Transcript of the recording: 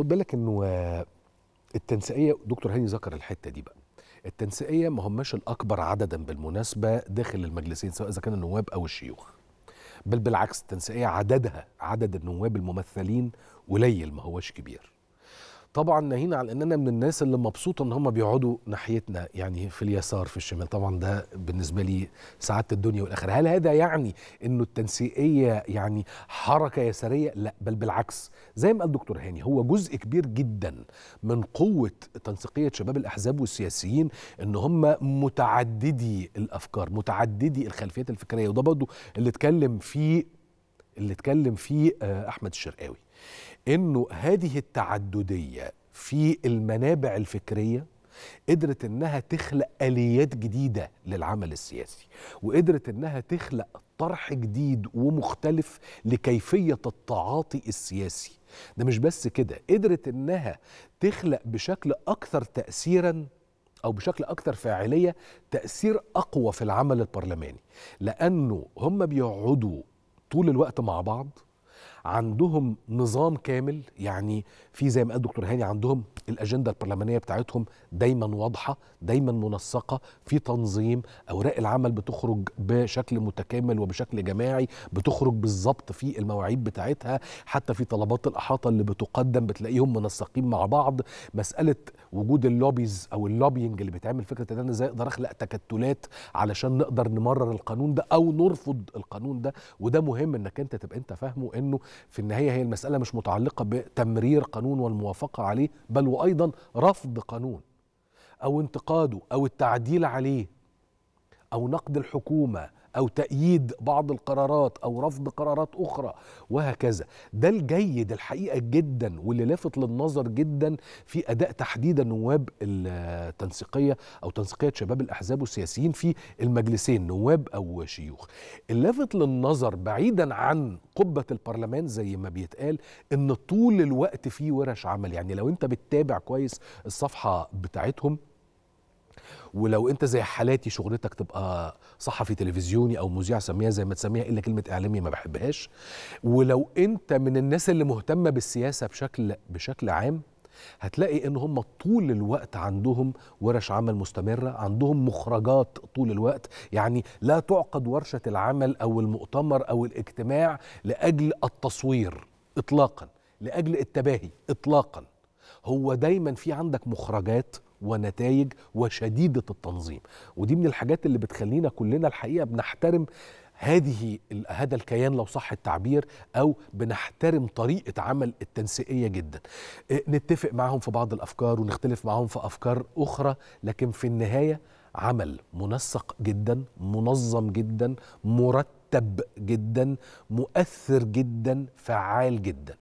خد بالك انه آه، التنسيقيه دكتور هاني ذكر الحته دي بقى التنسيقيه ما هماش الاكبر عددا بالمناسبه داخل المجلسين سواء اذا كان النواب او الشيوخ بل بالعكس التنسيقيه عددها عدد النواب الممثلين قليل ما هوش كبير طبعا نهينا عن اننا من الناس اللي مبسوطه ان هم بيقعدوا ناحيتنا يعني في اليسار في الشمال طبعا ده بالنسبه لي سعاده الدنيا والاخره هل هذا يعني انه التنسيقيه يعني حركه يساريه لا بل بالعكس زي ما قال الدكتور هاني هو جزء كبير جدا من قوه تنسيقيه شباب الاحزاب والسياسيين ان هم متعددي الافكار متعددي الخلفيات الفكريه وده برضه اللي اتكلم فيه اللي اتكلم فيه آه، احمد الشرقاوي انه هذه التعدديه في المنابع الفكريه قدرت انها تخلق اليات جديده للعمل السياسي وقدرت انها تخلق طرح جديد ومختلف لكيفيه التعاطي السياسي ده مش بس كده قدرت انها تخلق بشكل اكثر تاثيرا او بشكل اكثر فاعليه تاثير اقوى في العمل البرلماني لانه هم بيقعدوا طول الوقت مع بعض عندهم نظام كامل يعني في زي ما قال دكتور هاني عندهم الاجنده البرلمانيه بتاعتهم دايما واضحه دايما منسقه في تنظيم اوراق العمل بتخرج بشكل متكامل وبشكل جماعي بتخرج بالظبط في المواعيد بتاعتها حتى في طلبات الاحاطه اللي بتقدم بتلاقيهم منسقين مع بعض مساله وجود اللوبيز او اللوبينج اللي بيتعمل فكره ان انا ازاي اقدر اخلق تكتلات علشان نقدر نمرر القانون ده او نرفض القانون ده وده مهم انك انت تبقى انت فاهمه انه في النهايه هي المساله مش متعلقه بتمرير قانون والموافقه عليه بل وايضا رفض قانون او انتقاده او التعديل عليه او نقد الحكومه أو تأييد بعض القرارات أو رفض قرارات أخرى وهكذا ده الجيد الحقيقة جدا واللي لافت للنظر جدا في أداء تحديدا نواب التنسيقية أو تنسيقية شباب الأحزاب والسياسيين في المجلسين نواب أو شيوخ اللافت للنظر بعيدا عن قبة البرلمان زي ما بيتقال إن طول الوقت فيه ورش عمل يعني لو أنت بتتابع كويس الصفحة بتاعتهم ولو انت زي حالاتي شغلتك تبقى صحفي تلفزيوني او مذيع سميها زي ما تسميها الا كلمه اعلامي ما بحبهاش ولو انت من الناس اللي مهتمه بالسياسه بشكل بشكل عام هتلاقي ان هم طول الوقت عندهم ورش عمل مستمره عندهم مخرجات طول الوقت يعني لا تعقد ورشه العمل او المؤتمر او الاجتماع لاجل التصوير اطلاقا لاجل التباهي اطلاقا هو دايما في عندك مخرجات ونتائج وشديده التنظيم ودي من الحاجات اللي بتخلينا كلنا الحقيقه بنحترم هذه هذا الكيان لو صح التعبير او بنحترم طريقه عمل التنسيقيه جدا آه، نتفق معهم في بعض الافكار ونختلف معهم في افكار اخرى لكن في النهايه عمل منسق جدا منظم جدا مرتب جدا مؤثر جدا فعال جدا